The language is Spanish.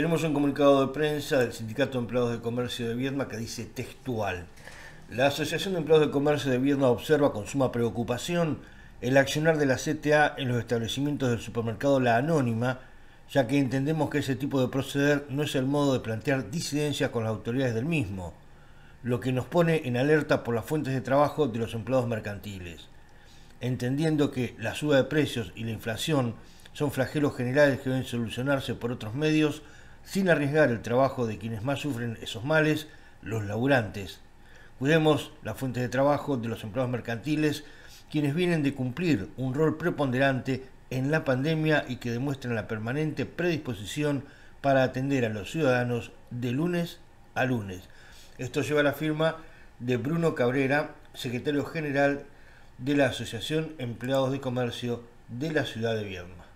Tenemos un comunicado de prensa del Sindicato de Empleados de Comercio de Viedma que dice textual. La Asociación de Empleados de Comercio de Viedma observa con suma preocupación el accionar de la CTA en los establecimientos del supermercado La Anónima, ya que entendemos que ese tipo de proceder no es el modo de plantear disidencias con las autoridades del mismo, lo que nos pone en alerta por las fuentes de trabajo de los empleados mercantiles. Entendiendo que la suba de precios y la inflación son flagelos generales que deben solucionarse por otros medios, sin arriesgar el trabajo de quienes más sufren esos males, los laburantes. Cuidemos las fuentes de trabajo de los empleados mercantiles, quienes vienen de cumplir un rol preponderante en la pandemia y que demuestran la permanente predisposición para atender a los ciudadanos de lunes a lunes. Esto lleva a la firma de Bruno Cabrera, secretario general de la Asociación Empleados de Comercio de la Ciudad de Viedma.